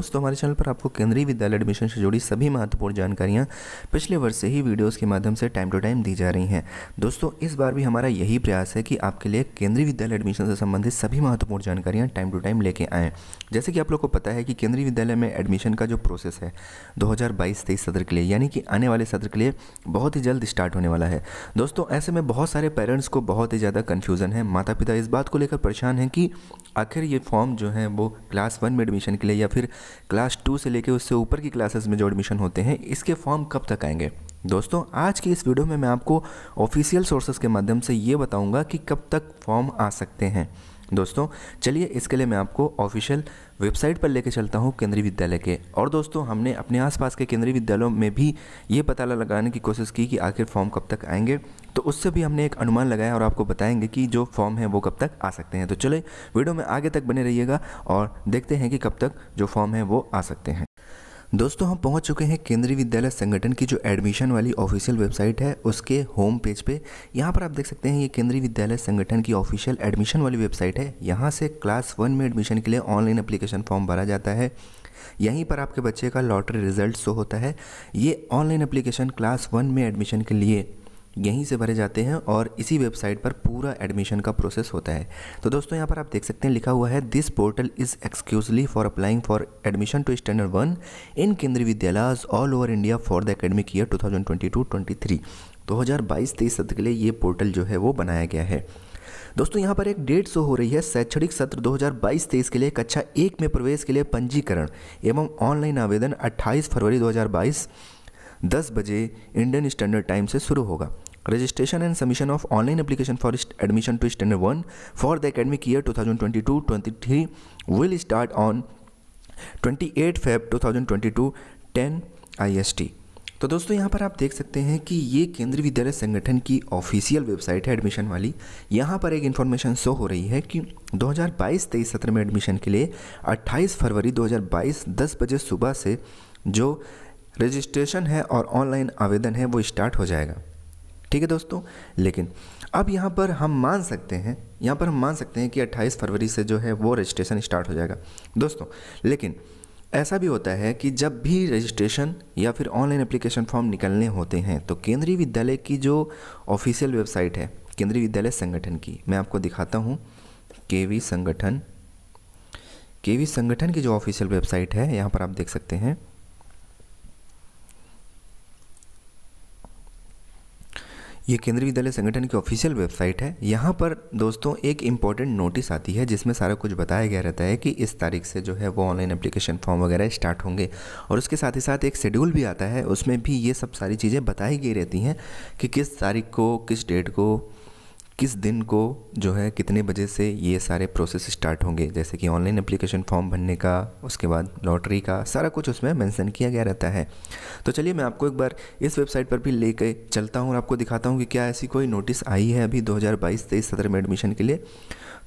दोस्तों हमारे चैनल पर आपको केंद्रीय विद्यालय एडमिशन से जुड़ी सभी महत्वपूर्ण जानकारियां पिछले वर्ष से ही वीडियोस के माध्यम से टाइम टू टाइम दी जा रही हैं दोस्तों इस बार भी हमारा यही प्रयास है कि आपके लिए केंद्रीय विद्यालय एडमिशन से संबंधित सभी महत्वपूर्ण जानकारियां टाइम टू टाइम लेके आएँ जैसे कि आप लोग को पता है कि केंद्रीय विद्यालय में एडमिशन का जो प्रोसेस है दो हज़ार सत्र के लिए यानी कि आने वाले सत्र के लिए बहुत ही जल्द स्टार्ट होने वाला है दोस्तों ऐसे में बहुत सारे पेरेंट्स को बहुत ही ज़्यादा कन्फ्यूज़न है माता पिता इस बात को लेकर परेशान हैं कि आखिर ये फॉर्म जो है वो क्लास वन में एडमिशन के लिए या फिर क्लास टू से लेकर उससे ऊपर की क्लासेस में जो एडमिशन होते हैं इसके फॉर्म कब तक आएंगे दोस्तों आज की इस वीडियो में मैं आपको ऑफिशियल सोर्सेज के माध्यम से ये बताऊंगा कि कब तक फॉर्म आ सकते हैं दोस्तों चलिए इसके लिए मैं आपको ऑफिशियल वेबसाइट पर लेके चलता हूँ केंद्रीय विद्यालय के और दोस्तों हमने अपने आसपास के केंद्रीय विद्यालयों में भी ये पता लगाने की कोशिश की कि आखिर फॉर्म कब तक आएंगे तो उससे भी हमने एक अनुमान लगाया और आपको बताएंगे कि जो फॉर्म है वो कब तक आ सकते हैं तो चले वीडियो में आगे तक बने रहिएगा और देखते हैं कि कब तक जो फॉर्म है वो आ सकते हैं दोस्तों हम पहुंच चुके हैं केंद्रीय विद्यालय संगठन की जो एडमिशन वाली ऑफिशियल वेबसाइट है उसके होम पेज पे यहाँ पर आप देख सकते हैं ये केंद्रीय विद्यालय संगठन की ऑफिशियल एडमिशन वाली वेबसाइट है यहाँ से क्लास वन में एडमिशन के लिए ऑनलाइन अप्लीकेशन फॉर्म भरा जाता है यहीं पर आपके बच्चे का लॉटरी रिजल्ट शो होता है ये ऑनलाइन अप्लीकेशन क्लास वन में एडमिशन के लिए यहीं से भरे जाते हैं और इसी वेबसाइट पर पूरा एडमिशन का प्रोसेस होता है तो दोस्तों यहाँ पर आप देख सकते हैं लिखा हुआ है this portal is exclusively for applying for admission to standard one in Kendriya Vidyalaya all over India for the academic year 2022 thousand twenty 23 सत्र के लिए ये पोर्टल जो है वो बनाया गया है दोस्तों यहाँ पर एक डेट शो हो रही है शैक्षणिक सत्र 2022-23 के लिए कक्षा एक में प्रवेश के लिए पंजीकरण एवं ऑनलाइन आवेदन 28 फरवरी 2022 10 बजे इंडियन स्टैंडर्ड टाइम से शुरू होगा registration and submission of online application for admission to standard one for the academic year 2022 three will start on 28 Feb 2022 10 IST तो दोस्तों यहाँ पर आप देख सकते हैं कि ये केंद्रीय विद्यालय संगठन की ऑफिशियल वेबसाइट है एडमिशन वाली यहाँ पर एक इन्फॉर्मेशन शो हो रही है कि 2022-23 सत्र में एडमिशन के लिए 28 फरवरी 2022 10 बजे सुबह से जो रजिस्ट्रेशन है और ऑनलाइन आवेदन है वो स्टार्ट हो जाएगा ठीक है दोस्तों लेकिन अब यहाँ पर हम मान सकते हैं यहाँ पर हम मान सकते हैं कि 28 फरवरी से जो है वो रजिस्ट्रेशन स्टार्ट हो जाएगा दोस्तों लेकिन ऐसा भी होता है कि जब भी रजिस्ट्रेशन या फिर ऑनलाइन एप्लीकेशन फॉर्म निकलने होते हैं तो केंद्रीय विद्यालय की जो ऑफिशियल वेबसाइट है केंद्रीय विद्यालय संगठन की मैं आपको दिखाता हूँ के संगठन के संगठन की जो ऑफिशियल वेबसाइट है यहाँ पर आप देख सकते हैं ये केंद्रीय विद्यालय संगठन की ऑफिशियल वेबसाइट है यहाँ पर दोस्तों एक इम्पॉर्टेंट नोटिस आती है जिसमें सारा कुछ बताया गया रहता है कि इस तारीख से जो है वो ऑनलाइन एप्लीकेशन फॉर्म वगैरह स्टार्ट होंगे और उसके साथ ही साथ एक शेड्यूल भी आता है उसमें भी ये सब सारी चीज़ें बताई गई रहती हैं कि किस तारीख को किस डेट को किस दिन को जो है कितने बजे से ये सारे प्रोसेस स्टार्ट होंगे जैसे कि ऑनलाइन एप्लीकेशन फॉर्म भरने का उसके बाद लॉटरी का सारा कुछ उसमें मेंशन किया गया रहता है तो चलिए मैं आपको एक बार इस वेबसाइट पर भी ले कर चलता हूँ और आपको दिखाता हूँ कि क्या ऐसी कोई नोटिस आई है अभी दो हज़ार बाईस तेईस सत्र में एडमिशन के लिए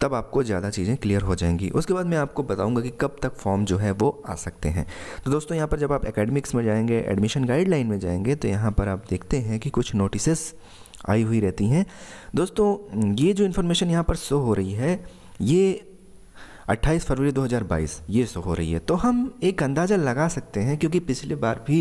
तब आपको ज़्यादा चीज़ें क्लियर हो जाएंगी उसके बाद मैं आपको बताऊंगा कि कब तक फॉर्म जो है वो आ सकते हैं तो दोस्तों यहाँ पर जब आप एकेडमिक्स में जाएंगे एडमिशन गाइडलाइन में जाएंगे तो यहाँ पर आप देखते हैं कि कुछ नोटिसेस आई हुई रहती हैं दोस्तों ये जो इन्फॉर्मेशन यहाँ पर शो हो रही है ये 28 फरवरी 2022 ये शो हो रही है तो हम एक अंदाज़ा लगा सकते हैं क्योंकि पिछले बार भी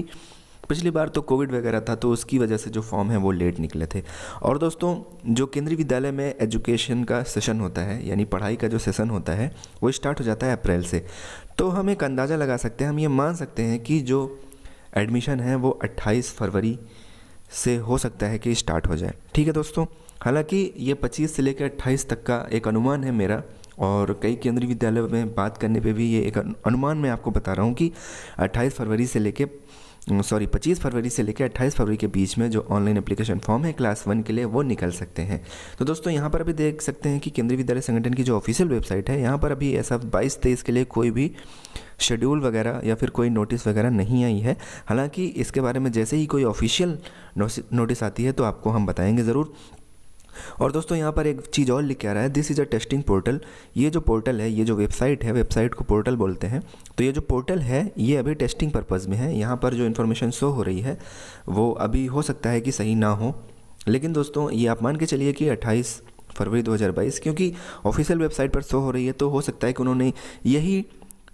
पिछली बार तो कोविड वगैरह था तो उसकी वजह से जो फॉर्म है वो लेट निकले थे और दोस्तों जो केंद्रीय विद्यालय में एजुकेशन का सेशन होता है यानी पढ़ाई का जो सेशन होता है वो स्टार्ट हो जाता है अप्रैल से तो हम एक अंदाज़ा लगा सकते हैं हम ये मान सकते हैं कि जो एडमिशन है वो 28 फरवरी से हो सकता है कि स्टार्ट हो जाए ठीक है दोस्तों हालांकि ये 25 से लेकर 28 तक का एक अनुमान है मेरा और कई केंद्रीय विद्यालयों में बात करने पे भी ये एक अनुमान मैं आपको बता रहा हूँ कि 28 फरवरी से लेकर सॉरी पच्चीस फरवरी से लेकर अट्ठाईस फरवरी के बीच में जो ऑनलाइन एप्लीकेशन फॉर्म है क्लास वन के लिए वो निकल सकते हैं तो दोस्तों यहाँ पर अभी देख सकते हैं कि केंद्रीय विद्यालय संगठन की जो ऑफिशियल वेबसाइट है यहाँ पर अभी ऐसा बाईस तेईस के लिए कोई भी शेड्यूल वगैरह या फिर कोई नोटिस वगैरह नहीं आई है हालांकि इसके बारे में जैसे ही कोई ऑफिशियल नोटिस आती है तो आपको हम बताएंगे ज़रूर और दोस्तों यहाँ पर एक चीज़ और लिख के आ रहा है this is a testing portal ये जो पोर्टल है ये जो वेबसाइट है वेबसाइट को पोर्टल बोलते हैं तो ये जो पोर्टल है ये अभी टेस्टिंग पर्पज़ में है यहाँ पर जो इन्फॉर्मेशन शो हो रही है वो अभी हो सकता है कि सही ना हो लेकिन दोस्तों ये आप मान के चलिए कि अट्ठाईस फरवरी 2022 क्योंकि ऑफिशियल वेबसाइट पर शो हो रही है तो हो सकता है कि उन्होंने यही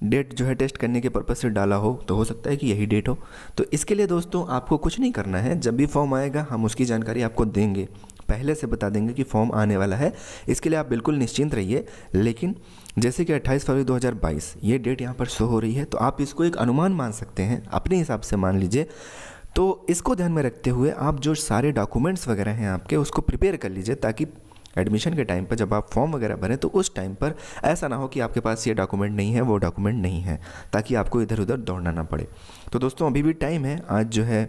डेट जो है टेस्ट करने के पर्पज़ से डाला हो तो हो सकता है कि यही डेट हो तो इसके लिए दोस्तों आपको कुछ नहीं करना है जब भी फॉर्म आएगा हम उसकी जानकारी आपको देंगे पहले से बता देंगे कि फॉर्म आने वाला है इसके लिए आप बिल्कुल निश्चिंत रहिए लेकिन जैसे कि 28 फरवरी 2022 ये डेट यहाँ पर शो हो रही है तो आप इसको एक अनुमान मान सकते हैं अपने हिसाब से मान लीजिए तो इसको ध्यान में रखते हुए आप जो सारे डॉक्यूमेंट्स वगैरह हैं आपके उसको प्रिपेयर कर लीजिए ताकि एडमिशन के टाइम पर जब आप फॉर्म वगैरह भरें तो उस टाइम पर ऐसा ना हो कि आपके पास ये डॉक्यूमेंट नहीं है वो डॉक्यूमेंट नहीं है ताकि आपको इधर उधर दौड़ना ना पड़े तो दोस्तों अभी भी टाइम है आज जो है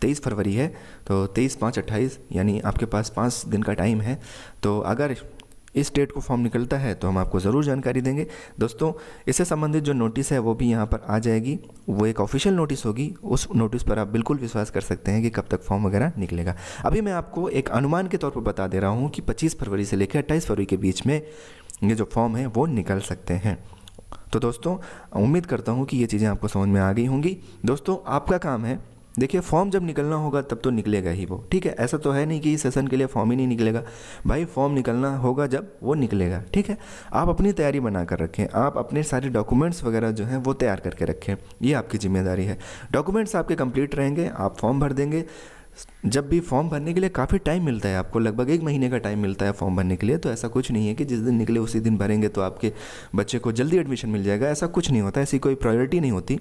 तेईस फरवरी है तो तेईस पाँच अट्ठाईस यानी आपके पास पाँच दिन का टाइम है तो अगर इस डेट को फॉर्म निकलता है तो हम आपको ज़रूर जानकारी देंगे दोस्तों इससे संबंधित जो नोटिस है वो भी यहाँ पर आ जाएगी वो एक ऑफिशियल नोटिस होगी उस नोटिस पर आप बिल्कुल विश्वास कर सकते हैं कि कब तक फॉर्म वगैरह निकलेगा अभी मैं आपको एक अनुमान के तौर पर बता दे रहा हूँ कि पच्चीस फरवरी से लेकर अट्ठाईस फरवरी के बीच में ये जो फॉर्म है वो निकल सकते हैं तो दोस्तों उम्मीद करता हूँ कि ये चीज़ें आपको समझ में आ गई होंगी दोस्तों आपका काम है देखिए फॉर्म जब निकलना होगा तब तो निकलेगा ही वो ठीक है ऐसा तो है नहीं कि सेशन के लिए फॉर्म ही नहीं निकलेगा भाई फॉर्म निकलना होगा जब वो निकलेगा ठीक है आप अपनी तैयारी बना कर रखें आप अपने सारे डॉक्यूमेंट्स वगैरह जो हैं वो तैयार करके रखें ये आपकी जिम्मेदारी है डॉक्यूमेंट्स आपके कंप्लीट रहेंगे आप फॉर्म भर देंगे जब भी फॉर्म भरने के लिए काफ़ी टाइम मिलता है आपको लगभग एक महीने का टाइम मिलता है फॉर्म भरने के लिए तो ऐसा कुछ नहीं है कि जिस दिन निकले उसी दिन भरेंगे तो आपके बच्चे को जल्दी एडमिशन मिल जाएगा ऐसा कुछ नहीं होता ऐसी कोई प्रायोरिटी नहीं होती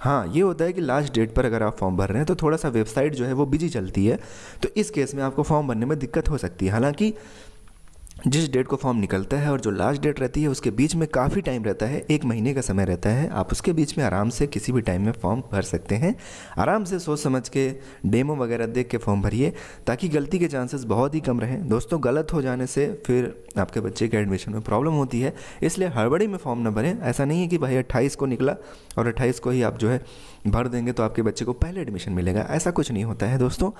हाँ ये होता है कि लास्ट डेट पर अगर आप फॉर्म भर रहे हैं तो थोड़ा सा वेबसाइट जो है वो बिजी चलती है तो इस केस में आपको फॉर्म भरने में दिक्कत हो सकती है हालांकि जिस डेट को फॉर्म निकलता है और जो लास्ट डेट रहती है उसके बीच में काफ़ी टाइम रहता है एक महीने का समय रहता है आप उसके बीच में आराम से किसी भी टाइम में फॉर्म भर सकते हैं आराम से सोच समझ के डेमो वगैरह देख के फॉर्म भरिए ताकि गलती के चांसेस बहुत ही कम रहें दोस्तों गलत हो जाने से फिर आपके बच्चे के एडमिशन में प्रॉब्लम होती है इसलिए हड़बड़ी में फॉर्म न भरें ऐसा नहीं है कि भाई अट्ठाईस को निकला और अट्ठाईस को ही आप जो है भर देंगे तो आपके बच्चे को पहले एडमिशन मिलेगा ऐसा कुछ नहीं होता है दोस्तों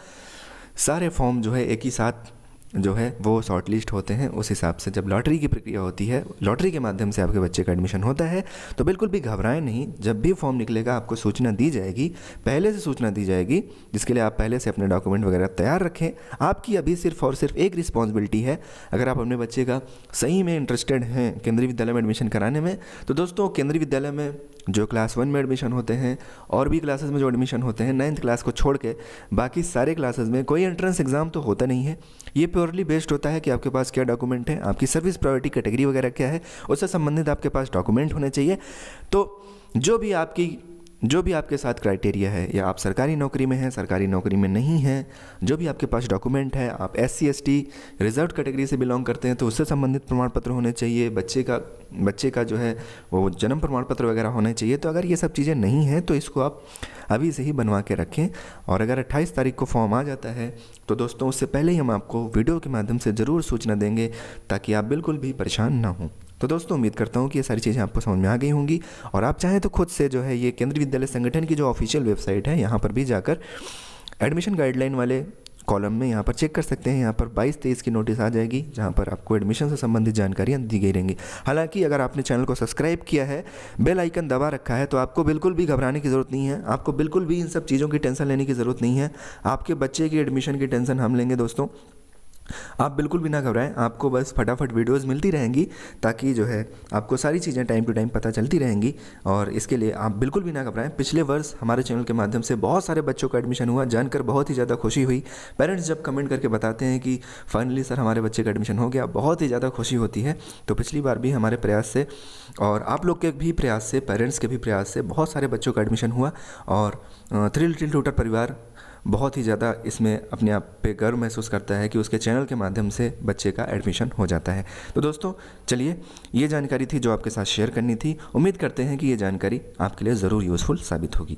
सारे फॉर्म जो है एक ही साथ जो है वो शॉर्ट लिस्ट होते हैं उस हिसाब से जब लॉटरी की प्रक्रिया होती है लॉटरी के माध्यम से आपके बच्चे का एडमिशन होता है तो बिल्कुल भी घबराएं नहीं जब भी फॉर्म निकलेगा आपको सूचना दी जाएगी पहले से सूचना दी जाएगी जिसके लिए आप पहले से अपने डॉक्यूमेंट वगैरह तैयार रखें आपकी अभी सिर्फ और सिर्फ एक रिस्पॉन्सिबिलिटी है अगर आप अपने बच्चे का सही में इंटरेस्टेड हैं केंद्रीय विद्यालय में एडमिशन कराने में तो दोस्तों केंद्रीय विद्यालय में जो क्लास वन में एडमिशन होते हैं और भी क्लासेस में जो एडमिशन होते हैं नाइन्थ क्लास को छोड़ के बाकी सारे क्लासेस में कोई एंट्रेंस एग्ज़ाम तो होता नहीं है ये प्योरली बेस्ड होता है कि आपके पास क्या डॉक्यूमेंट है आपकी सर्विस प्रायोरिटी कैटेगरी वगैरह क्या है उससे संबंधित आपके पास डॉक्यूमेंट होने चाहिए तो जो भी आपकी जो भी आपके साथ क्राइटेरिया है या आप सरकारी नौकरी में हैं सरकारी नौकरी में नहीं हैं जो भी आपके पास डॉक्यूमेंट है आप S C S T reserve category से बिलोंग करते हैं तो उससे संबंधित प्रमाण पत्र होने चाहिए बच्चे का बच्चे का जो है वो जन्म प्रमाण पत्र वगैरह होने चाहिए तो अगर ये सब चीज़ें नहीं हैं तो इसको आप अभी से ही बनवा के रखें और अगर अट्ठाईस तारीख को फॉर्म आ जाता है तो दोस्तों उससे पहले ही हम आपको वीडियो के माध्यम से ज़रूर सूचना देंगे ताकि आप बिल्कुल भी परेशान ना हों तो दोस्तों उम्मीद करता हूँ कि ये सारी चीज़ें आपको समझ में आ गई होंगी और आप चाहें तो खुद से जो है ये केंद्रीय विद्यालय संगठन की जो ऑफिशियल वेबसाइट है यहाँ पर भी जाकर एडमिशन गाइडलाइन वाले कॉलम में यहाँ पर चेक कर सकते हैं यहाँ पर 22 तेईस की नोटिस आ जाएगी जहाँ पर आपको एडमिशन से संबंधित जानकारियाँ दी गई रहेंगी हालांकि अगर आपने चैनल को सब्सक्राइब किया है बेल आइकन दबा रखा है तो आपको बिल्कुल भी घबराने की ज़रूरत नहीं है आपको बिल्कुल भी इन सब चीज़ों की टेंशन लेने की ज़रूरत नहीं है आपके बच्चे की एडमिशन की टेंशन हम लेंगे दोस्तों आप बिल्कुल भी ना घबराएं आपको बस फटाफट वीडियोस मिलती रहेंगी ताकि जो है आपको सारी चीज़ें टाइम टू टाइम पता चलती रहेंगी और इसके लिए आप बिल्कुल भी ना घबराएं पिछले वर्ष हमारे चैनल के माध्यम से बहुत सारे बच्चों का एडमिशन हुआ जानकर बहुत ही ज़्यादा खुशी हुई पेरेंट्स जब कमेंट करके बताते हैं कि फाइनली सर हमारे बच्चे का एडमिशन हो गया बहुत ही ज़्यादा खुशी होती है तो पिछली बार भी हमारे प्रयास से और आप लोग के भी प्रयास से पेरेंट्स के भी प्रयास से बहुत सारे बच्चों का एडमिशन हुआ और थ्रिल ट्रिल टूटर परिवार बहुत ही ज़्यादा इसमें अपने आप पे गर्व महसूस करता है कि उसके चैनल के माध्यम से बच्चे का एडमिशन हो जाता है तो दोस्तों चलिए ये जानकारी थी जो आपके साथ शेयर करनी थी उम्मीद करते हैं कि ये जानकारी आपके लिए ज़रूर यूज़फुल साबित होगी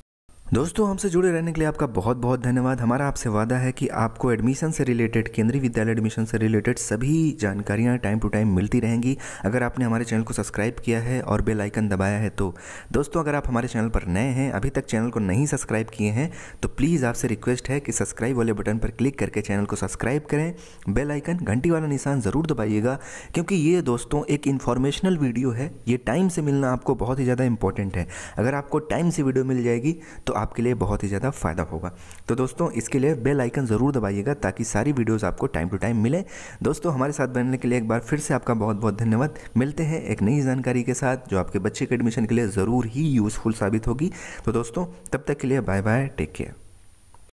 दोस्तों हमसे जुड़े रहने के लिए आपका बहुत बहुत धन्यवाद हमारा आपसे वादा है कि आपको एडमिशन से रिलेटेड केंद्रीय विद्यालय एडमिशन से रिलेटेड सभी जानकारियाँ टाइम टू टाइम मिलती रहेंगी अगर आपने हमारे चैनल को सब्सक्राइब किया है और बेल आइकन दबाया है तो दोस्तों अगर आप हमारे चैनल पर नए हैं अभी तक चैनल को नहीं सब्सक्राइब किए हैं तो प्लीज़ आपसे रिक्वेस्ट है कि सब्सक्राइब वाले बटन पर क्लिक करके चैनल को सब्सक्राइब करें बेलाइकन घंटी वाला निशान ज़रूर दबाइएगा क्योंकि ये दोस्तों एक इन्फॉर्मेशनल वीडियो है ये टाइम से मिलना आपको बहुत ही ज़्यादा इंपॉर्टेंट है अगर आपको टाइम से वीडियो मिल जाएगी तो आपके लिए बहुत ही ज़्यादा फ़ायदा होगा तो दोस्तों इसके लिए बेल आइकन ज़रूर दबाइएगा ताकि सारी वीडियोज़ आपको टाइम टू टाइम मिले दोस्तों हमारे साथ बनने के लिए एक बार फिर से आपका बहुत बहुत धन्यवाद मिलते हैं एक नई जानकारी के साथ जो आपके बच्चे के एडमिशन के लिए ज़रूर ही यूज़फुल साबित होगी तो दोस्तों तब तक के लिए बाय बाय टेक केयर